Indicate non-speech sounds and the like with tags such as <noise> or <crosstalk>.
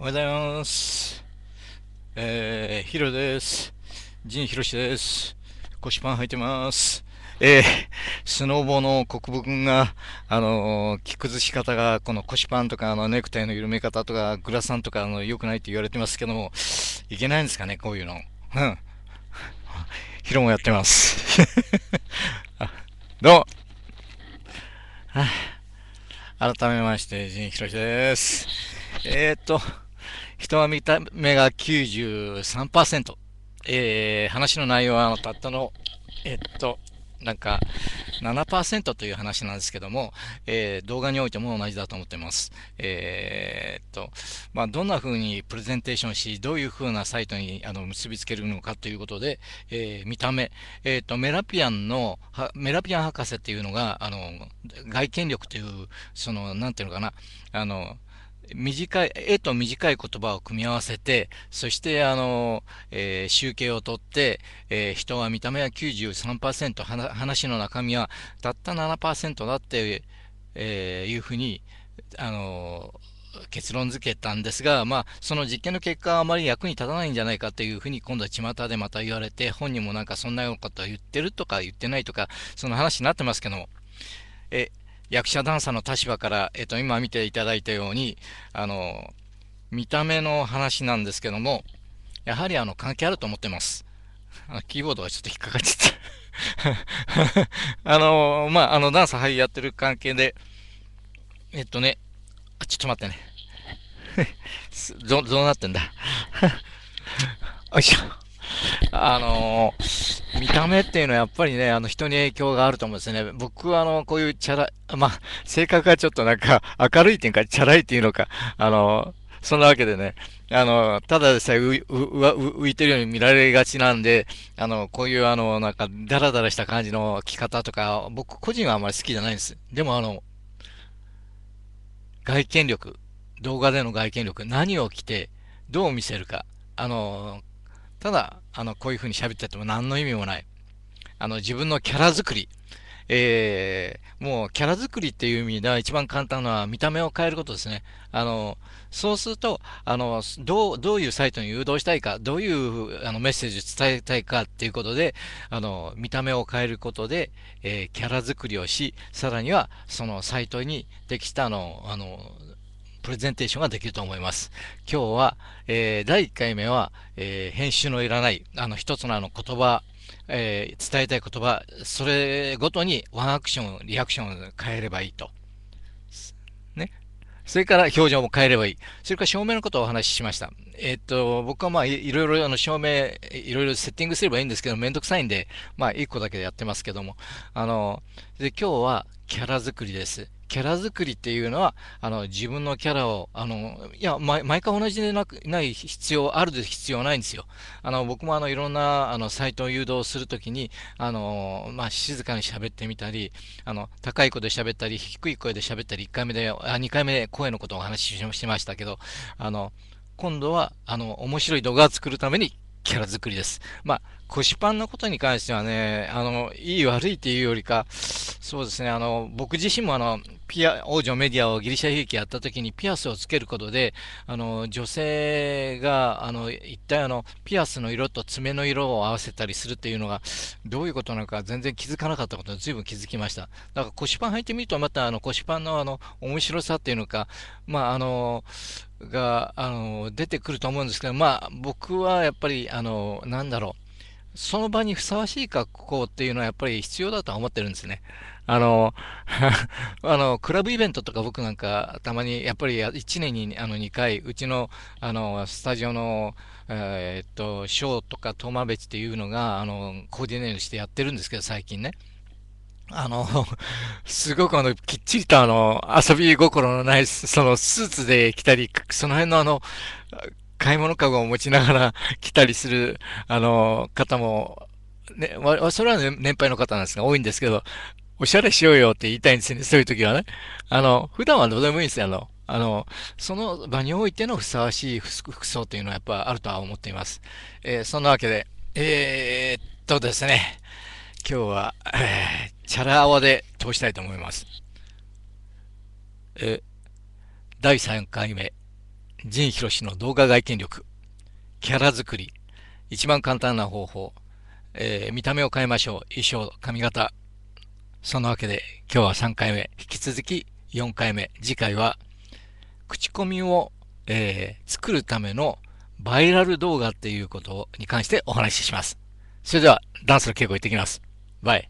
おはようございます。えー、ヒロです。ジンヒロシです。腰パン履いてます。えー、スノーボーの国分君が、あのー、着崩し方が、この腰パンとか、あの、ネクタイの緩め方とか、グラサンとか、あの、良くないって言われてますけども、いけないんですかね、こういうの。うん。ヒロもやってます。<laughs> どうも。はあ、改めまして、ジンヒロシです。えー、っと、人は見た目が93%。えー、話の内容はたったの、えっと、なんか7%という話なんですけども、えー、動画においても同じだと思ってます。えー、っと、まあ、どんな風にプレゼンテーションし、どういう風なサイトにあの結びつけるのかということで、えー、見た目、えっと、メラピアンの、メラピアン博士っていうのが、あの、外見力という、その、なんていうのかな、あの、短い、絵と短い言葉を組み合わせて、そして、あの、えー、集計をとって、えー、人は見た目は93%、話の中身はたった7%だって、えー、いうふうに、あの、結論付けたんですが、まあ、その実験の結果はあまり役に立たないんじゃないかというふうに今度は巷でまた言われて、本人もなんかそんなようなことは言ってるとか言ってないとか、その話になってますけども、え、役者ダンサーの立場から、えっと、今見ていただいたように、あの、見た目の話なんですけども、やはりあの、関係あると思ってます。あキーボードがちょっと引っかかっちゃった <laughs> あの、まあ、あの、ダンサー俳優やってる関係で、えっとね、あ、ちょっと待ってね。<laughs> ど、どうなってんだ。<laughs> よいしょ。あのー、見た目っていうのはやっぱりね、あの人に影響があると思うんですね。僕はあの、こういうチャラ、まあ、性格がちょっとなんか明るいっていうか、チャラいっていうのか、あのー、そんなわけでね、あの、ただでさえ浮いてるように見られがちなんで、あの、こういうあの、なんか、ダラダラした感じの着方とか、僕個人はあんまり好きじゃないんです。でもあの、外見力、動画での外見力、何を着て、どう見せるか、あの、ただ、あの、こういうふうに喋ってても何の意味もない。あの、自分のキャラ作り。えー、もうキャラ作りっていう意味では一番簡単なのは見た目を変えることですね。あの、そうすると、あの、どう、どういうサイトに誘導したいか、どういうあのメッセージを伝えたいかっていうことで、あの、見た目を変えることで、えー、キャラ作りをし、さらにはそのサイトにできたの、あの、プレゼンテーションができると思います。今日は、えー、第1回目は、えー、編集のいらない、あの、一つのあの言葉、えー、伝えたい言葉、それごとにワンアクション、リアクションを変えればいいと。ね。それから表情も変えればいい。それから照明のことをお話ししました。えっと、僕はまあい、ろいろあの照明、いろいろセッティングすればいいんですけど、めんどくさいんで、まあ、1個だけでやってますけども。あの、で、今日はキャラ作りです。キャラ作りっていうのは、あの、自分のキャラを、あの、いや、毎毎回同じでなく、ない必要、あるで必要ないんですよ。あの、僕もあの、いろんな、あの、サイトを誘導するときに、あの、まあ、静かに喋ってみたり、あの、高い声で喋ったり、低い声で喋ったり、1回目で、あ、2回目で声のことをお話ししましたけど、あの、今度は、あの、面白い動画を作るためにキャラ作りです。まあ、腰パンのことに関してはね、あの、いい悪いっていうよりか、そうですね、あの、僕自身もあの、ピア、王女メディアをギリシャ兵器やった時にピアスをつけることで、あの、女性が、あの、一体あの、ピアスの色と爪の色を合わせたりするっていうのが、どういうことなのか全然気づかなかったことに随分気づきました。だから腰パン履いてみると、またあの、腰パンのあの、面白さっていうのか、まあ、あの、が、あの、出てくると思うんですけど、まあ、僕はやっぱり、あの、なんだろう、その場にふさわしい格好っていうのはやっぱり必要だとは思ってるんですね。あの、<laughs> あの、クラブイベントとか僕なんか、たまに、やっぱり1年にあの2回、うちの、あの、スタジオの、えー、っと、ショーとか、トーマベチっていうのが、あの、コーディネートしてやってるんですけど、最近ね。あの、すごくあの、きっちりとあの、遊び心のない、そのスーツで着たり、その辺のあの、買い物かごを持ちながら来たりする、あの、方も、ね、それは、ね、年配の方なんですが、多いんですけど、おしゃれしようよって言いたいんですね、そういう時はね。あの、普段はどうでもいいんですよ、あの、あの、その場においてのふさわしい服装というのはやっぱあるとは思っています。えー、そんなわけで、えー、っとですね、今日は、えー、チャラ泡で通したいと思います。え第3回目、仁博氏の動画外見力、キャラ作り、一番簡単な方法、えー、見た目を変えましょう、衣装、髪型。そのわけで、今日は3回目、引き続き4回目、次回は、口コミを、えー、作るためのバイラル動画っていうことに関してお話しします。それでは、ダンスの稽古行ってきます。Bye.